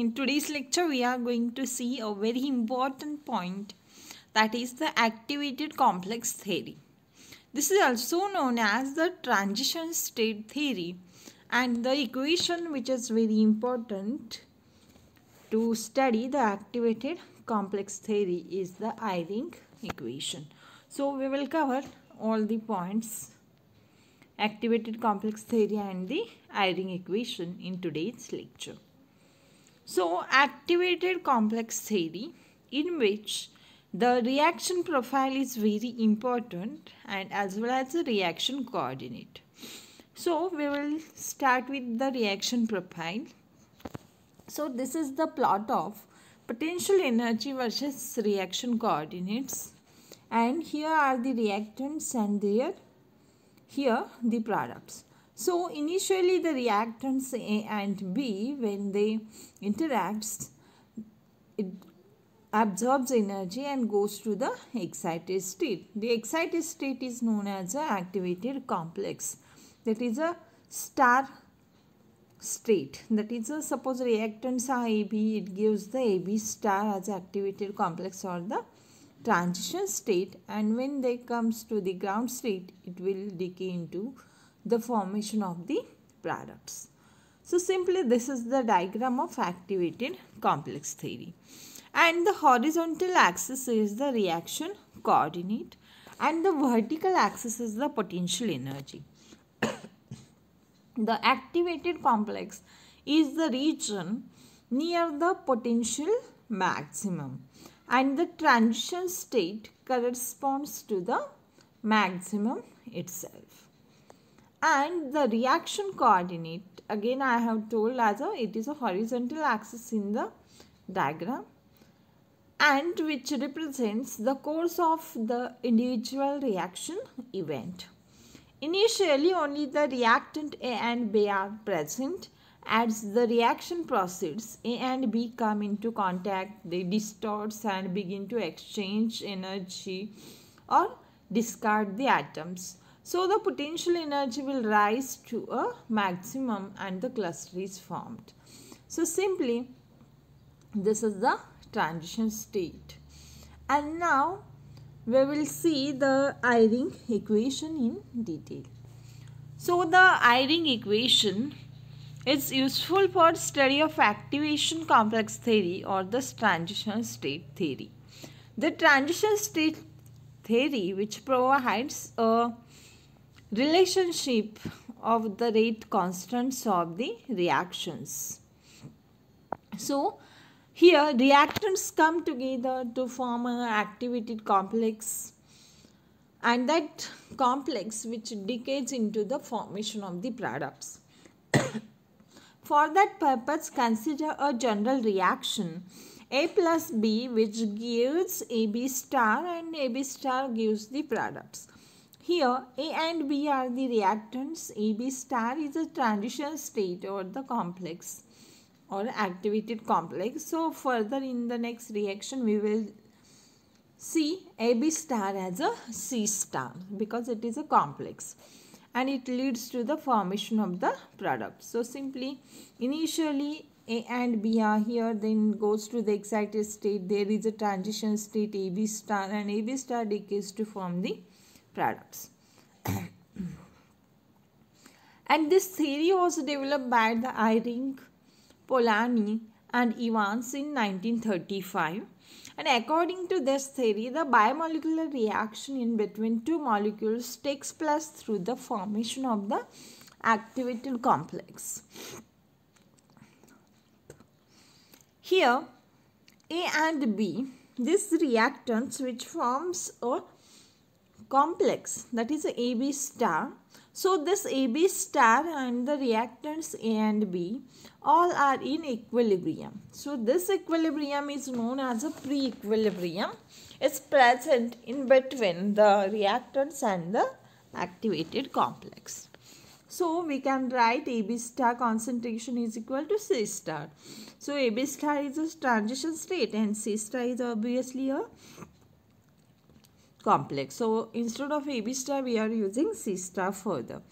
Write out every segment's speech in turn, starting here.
in today's lecture we are going to see a very important point that is the activated complex theory. This is also known as the transition state theory and the equation which is very important to study the activated complex theory is the Eyring equation. So we will cover all the points activated complex theory and the Eyring equation in today's lecture. So activated complex theory in which the reaction profile is very important and as well as the reaction coordinate. So we will start with the reaction profile. So this is the plot of potential energy versus reaction coordinates and here are the reactants and there, here the products. So initially the reactants A and B when they interact, it absorbs energy and goes to the excited state. The excited state is known as a activated complex that is a star state that is a suppose reactants are AB it gives the AB star as activated complex or the transition state and when they comes to the ground state it will decay into the formation of the products. So simply this is the diagram of activated complex theory. And the horizontal axis is the reaction coordinate and the vertical axis is the potential energy. the activated complex is the region near the potential maximum and the transition state corresponds to the maximum itself and the reaction coordinate again I have told as a it is a horizontal axis in the diagram and which represents the course of the individual reaction event. Initially only the reactant A and B are present as the reaction proceeds A and B come into contact they distorts and begin to exchange energy or discard the atoms so the potential energy will rise to a maximum and the cluster is formed. So simply this is the transition state. And now we will see the Eyring equation in detail. So the Eyring equation is useful for study of activation complex theory or the transition state theory. The transition state theory which provides a relationship of the rate constants of the reactions. So, here reactants come together to form an activated complex and that complex which decays into the formation of the products. For that purpose, consider a general reaction A plus B which gives AB star and AB star gives the products. Here A and B are the reactants. AB star is a transition state or the complex or activated complex. So further in the next reaction we will see AB star as a C star because it is a complex and it leads to the formation of the product. So simply initially a and B are here, then goes to the excited state. There is a transition state AB star and AB star decays to form the products. and this theory was developed by the Iring, Polanyi and Evans in 1935. And according to this theory, the biomolecular reaction in between two molecules takes place through the formation of the activated complex. Here, A and B, these reactants which forms a complex that is AB star. So this AB star and the reactants A and B all are in equilibrium. So this equilibrium is known as a pre-equilibrium. It's present in between the reactants and the activated complex. So we can write AB star concentration is equal to C star. So AB star is a transition state and C star is obviously a complex. So instead of AB star, we are using C star further.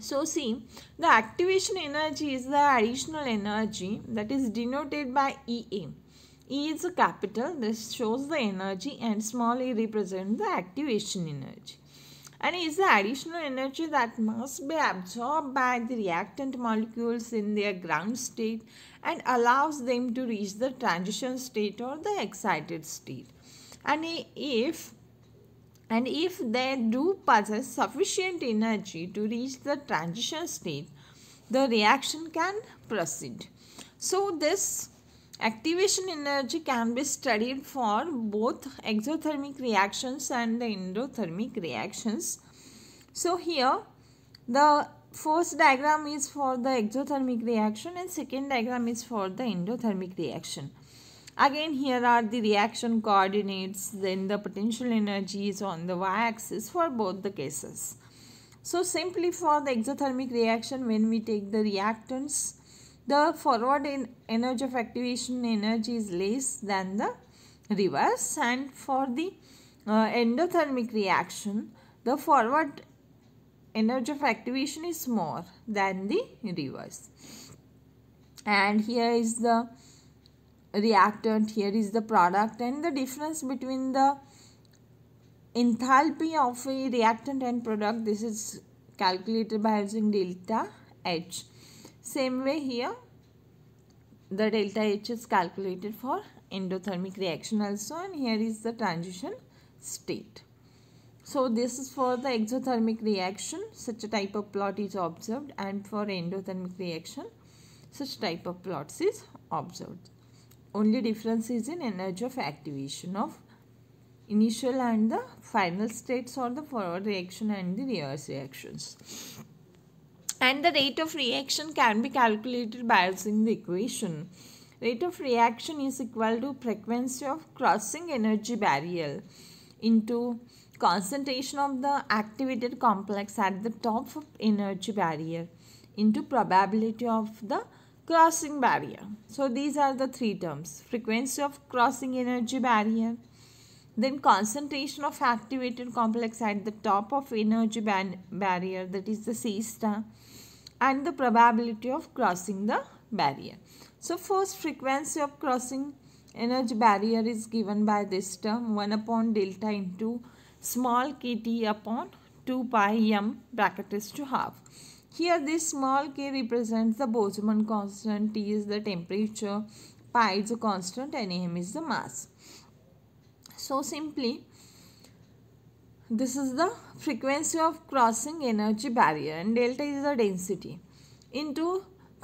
So see, the activation energy is the additional energy that is denoted by EA. E is a capital, this shows the energy and small e represents the activation energy. And is the additional energy that must be absorbed by the reactant molecules in their ground state and allows them to reach the transition state or the excited state and if and if they do possess sufficient energy to reach the transition state, the reaction can proceed. So this activation energy can be studied for both exothermic reactions and the endothermic reactions. So here the first diagram is for the exothermic reaction and second diagram is for the endothermic reaction. Again, here are the reaction coordinates, then the potential energy is on the y-axis for both the cases. So, simply for the exothermic reaction, when we take the reactants, the forward energy of activation energy is less than the reverse and for the uh, endothermic reaction, the forward energy of activation is more than the reverse. And here is the reactant here is the product and the difference between the enthalpy of a reactant and product this is calculated by using delta H same way here the delta H is calculated for endothermic reaction also and here is the transition state so this is for the exothermic reaction such a type of plot is observed and for endothermic reaction such type of plots is observed only difference is in energy of activation of initial and the final states or the forward reaction and the reverse reactions. And the rate of reaction can be calculated by using the equation. Rate of reaction is equal to frequency of crossing energy barrier into concentration of the activated complex at the top of energy barrier into probability of the crossing barrier. So these are the three terms. Frequency of crossing energy barrier. Then concentration of activated complex at the top of energy bar barrier that is the C star and the probability of crossing the barrier. So first frequency of crossing energy barrier is given by this term 1 upon delta into small kt upon 2 pi m bracket is to half. Here this small k represents the Boltzmann constant, T is the temperature, pi is the constant and m is the mass. So simply this is the frequency of crossing energy barrier and delta is the density into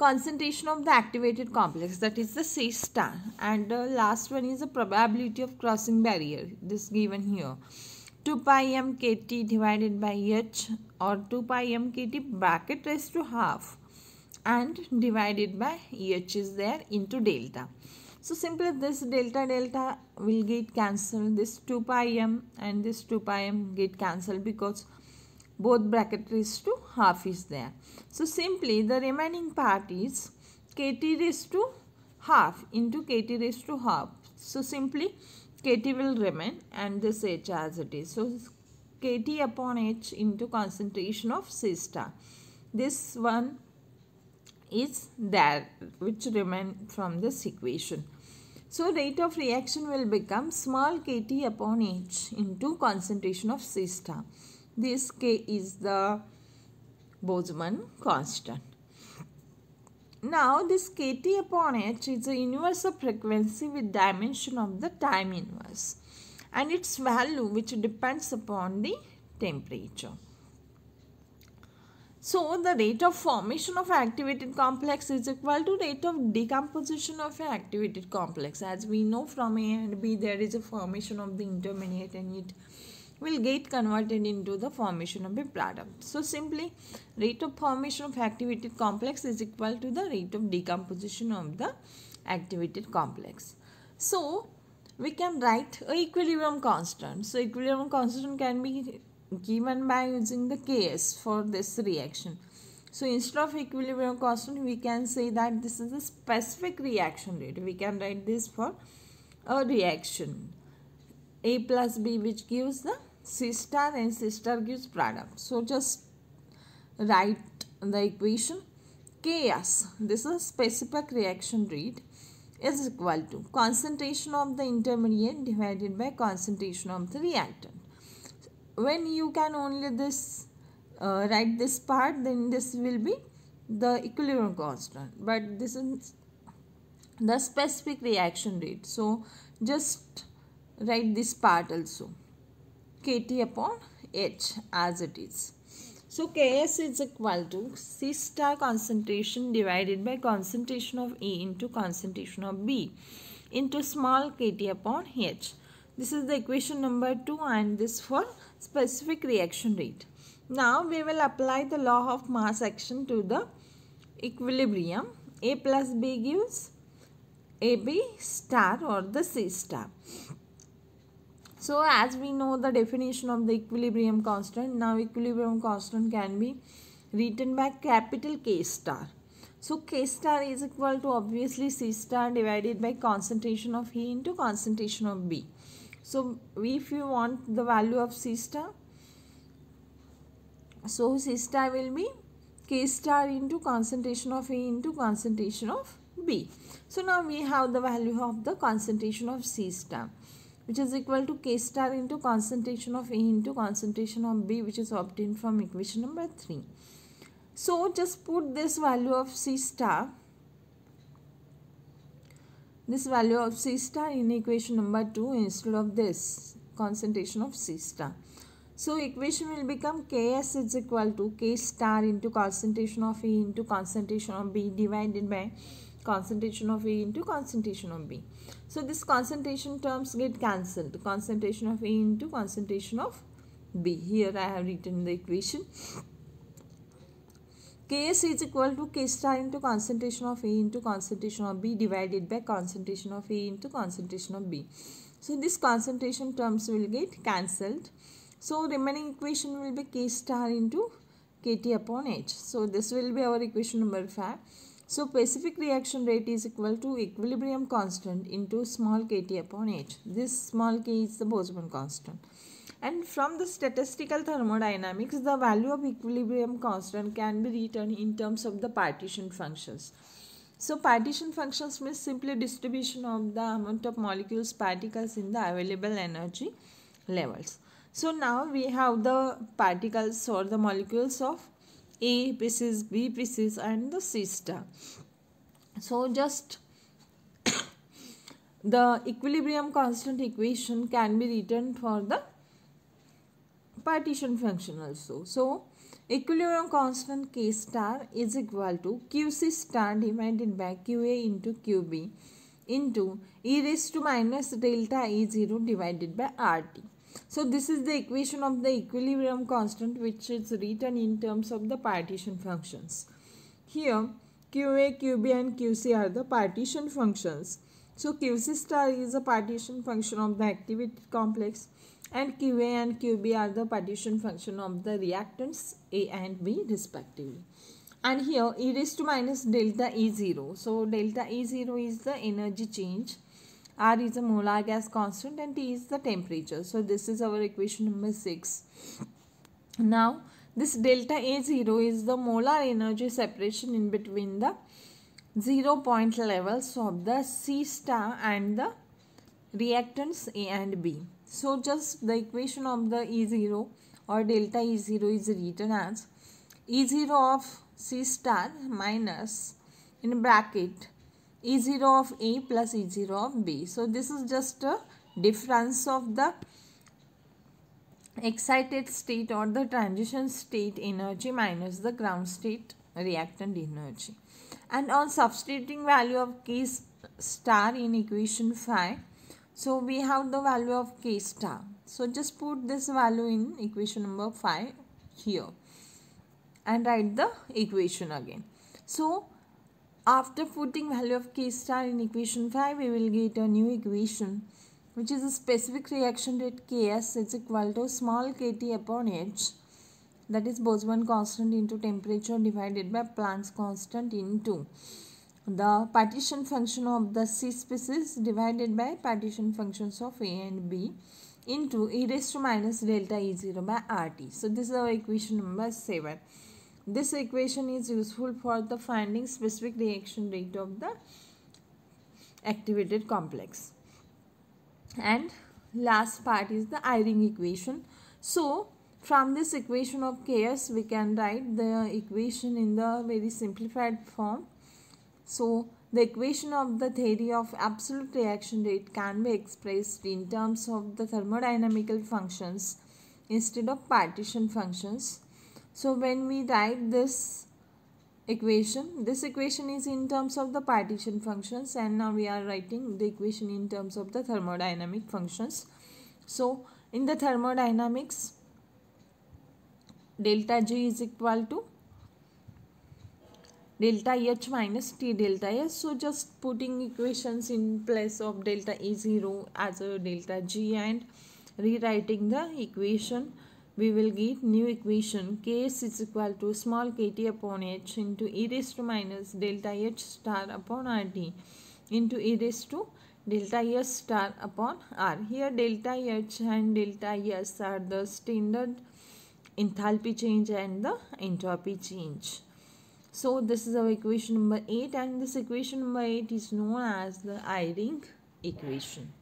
concentration of the activated complex that is the C star and the last one is the probability of crossing barrier this given here 2 pi m kt divided by h or 2 pi mkt bracket raised to half and divided by h is there into delta. So simply this delta delta will get cancelled. This 2 pi m and this 2 pi m get cancelled because both bracket raised to half is there. So simply the remaining part is kt raised to half into kt raised to half. So simply kt will remain and this h as it is. So kT upon H into concentration of C star. This one is that which remain from this equation. So rate of reaction will become small kT upon H into concentration of C star. This K is the Boltzmann constant. Now this kT upon H is the inverse of frequency with dimension of the time inverse and its value which depends upon the temperature. So, the rate of formation of activated complex is equal to rate of decomposition of activated complex. As we know from A and B, there is a formation of the intermediate and it will get converted into the formation of a product. So, simply rate of formation of activated complex is equal to the rate of decomposition of the activated complex. So, we can write a equilibrium constant. So equilibrium constant can be given by using the Ks for this reaction. So instead of equilibrium constant, we can say that this is a specific reaction rate. We can write this for a reaction. A plus B which gives the C star and C star gives product. So just write the equation Ks. This is a specific reaction rate is equal to concentration of the intermediate divided by concentration of the reactant. When you can only this uh, write this part then this will be the equilibrium constant but this is the specific reaction rate. So just write this part also Kt upon H as it is. So Ks is equal to C star concentration divided by concentration of A into concentration of B into small kt upon H. This is the equation number 2 and this for specific reaction rate. Now we will apply the law of mass action to the equilibrium. A plus B gives AB star or the C star. So as we know the definition of the equilibrium constant, now equilibrium constant can be written by capital K star. So K star is equal to obviously C star divided by concentration of E into concentration of B. So if you want the value of C star, so C star will be K star into concentration of E into concentration of B. So now we have the value of the concentration of C star which is equal to K star into concentration of A into concentration of B which is obtained from equation number 3. So just put this value of C star this value of C star in equation number 2 instead of this concentration of C star. So equation will become Ks is equal to K star into concentration of A into concentration of B divided by concentration of A into concentration of B. So this concentration terms get cancelled. Concentration of A into concentration of B. Here I have written the equation. Ks is equal to K star into concentration of A into concentration of B divided by concentration of A into concentration of B. So this concentration terms will get cancelled. So remaining equation will be K star into KT upon H. So this will be our equation number 5. So specific reaction rate is equal to equilibrium constant into small kt upon h. This small k is the Boltzmann constant. And from the statistical thermodynamics, the value of equilibrium constant can be written in terms of the partition functions. So partition functions means simply distribution of the amount of molecules, particles in the available energy levels. So now we have the particles or the molecules of a pieces, B pieces and the C star. So just the equilibrium constant equation can be written for the partition function also. So equilibrium constant K star is equal to QC star divided by QA into QB into e raised to minus delta E0 divided by RT. So this is the equation of the equilibrium constant which is written in terms of the partition functions. Here QA, QB and QC are the partition functions. So QC star is a partition function of the activity complex and QA and QB are the partition function of the reactants A and B respectively. And here e raised to minus delta E0. So delta E0 is the energy change R is the molar gas constant and T is the temperature. So this is our equation number 6. Now this delta A0 is the molar energy separation in between the zero point levels of the C star and the reactants A and B. So just the equation of the E0 or delta E0 is written as E0 of C star minus in bracket E0 of A plus E0 of B. So this is just a difference of the excited state or the transition state energy minus the ground state reactant energy. And on substituting value of K star in equation 5, so we have the value of K star. So just put this value in equation number 5 here and write the equation again. So after putting value of K star in equation 5, we will get a new equation which is a specific reaction rate Ks is equal to small kt upon h that is Boltzmann constant into temperature divided by Planck's constant into the partition function of the C species divided by partition functions of A and B into e raised to minus delta E0 by RT. So this is our equation number 7. This equation is useful for the finding specific reaction rate of the activated complex. And last part is the Eyring equation. So from this equation of Ks we can write the equation in the very simplified form. So the equation of the theory of absolute reaction rate can be expressed in terms of the thermodynamical functions instead of partition functions. So when we write this equation, this equation is in terms of the partition functions and now we are writing the equation in terms of the thermodynamic functions. So in the thermodynamics, delta G is equal to delta H minus T delta S. So just putting equations in place of delta E0 as a delta G and rewriting the equation we will get new equation Ks is equal to small kt upon h into e raised to minus delta h star upon RT into e raised to delta S star upon R. Here delta H and delta S are the standard enthalpy change and the entropy change. So this is our equation number 8 and this equation number 8 is known as the I ring equation.